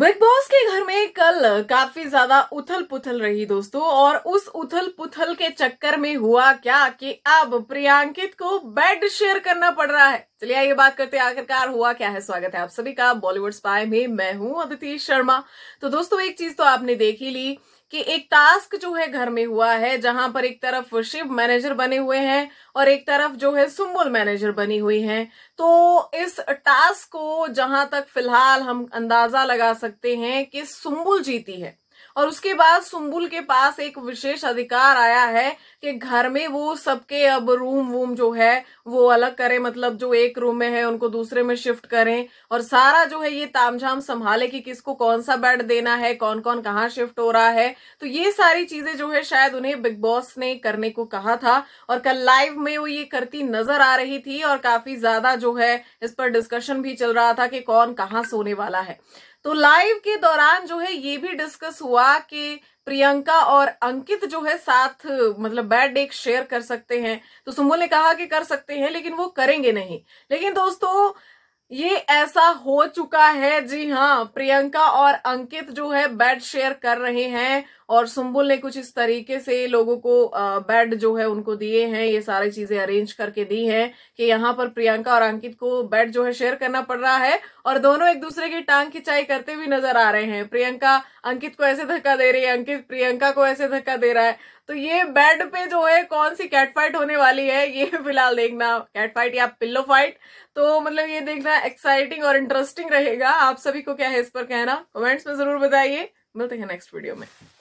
big boss के घर में कल काफी ज्यादा उथल पुथल रही दोस्तों और उस उथल पुथल के चक्कर में हुआ क्या कि अब प्रियांकित को बेड शेयर करना पड़ रहा है चलिए आइए बात करते हैं आखिरकार हुआ क्या है स्वागत है आप सभी का बॉलीवुड स्पाई में मैं हूं अदिति शर्मा तो दोस्तों एक चीज तो आपने देख ही ली कि एक टास्क जो है घर में हुआ है जहां पर एक तरफ शिव मैनेजर बने हुए हैं और एक तरफ जो है सुम्बुल मैनेजर बनी हुई हैं तो इस टास्क को जहां तक फिलहाल हम अंदाजा लगा सकते हैं कि सुम्बुल जीती है और उसके बाद सुम्बुल के पास एक विशेष अधिकार आया है कि घर में वो सबके अब रूम वूम जो है वो अलग करें मतलब जो एक रूम में है उनको दूसरे में शिफ्ट करें और सारा जो है ये तामझाम संभाले कि किसको कौन सा बेड देना है कौन कौन कहाँ शिफ्ट हो रहा है तो ये सारी चीजें जो है शायद उन्हें बिग बॉस ने करने को कहा था और कल लाइव में वो ये करती नजर आ रही थी और काफी ज्यादा जो है इस पर डिस्कशन भी चल रहा था कि कौन कहाँ सोने वाला है तो लाइव के दौरान जो है ये भी डिस्कस हुआ कि प्रियंका और अंकित जो है साथ मतलब बैड डेक शेयर कर सकते हैं तो सुमोल ने कहा कि कर सकते हैं लेकिन वो करेंगे नहीं लेकिन दोस्तों ये ऐसा हो चुका है जी हाँ प्रियंका और अंकित जो है बेड शेयर कर रहे हैं और सुम्बुल ने कुछ इस तरीके से लोगों को बेड जो है उनको दिए हैं ये सारी चीजें अरेंज करके दी हैं कि यहाँ पर प्रियंका और अंकित को बेड जो है शेयर करना पड़ रहा है और दोनों एक दूसरे की टांग खिंचाई करते हुए नजर आ रहे हैं प्रियंका अंकित को ऐसे धक्का दे रही है अंकित प्रियंका को ऐसे धक्का दे रहा है तो ये बेड पे जो है कौन सी कैट फाइट होने वाली है ये फिलहाल देखना कैट फाइट या पिल्लो फाइट तो मतलब ये देखना एक्साइटिंग और इंटरेस्टिंग रहेगा आप सभी को क्या है इस पर कहना कमेंट्स में जरूर बताइए मिलते हैं नेक्स्ट वीडियो में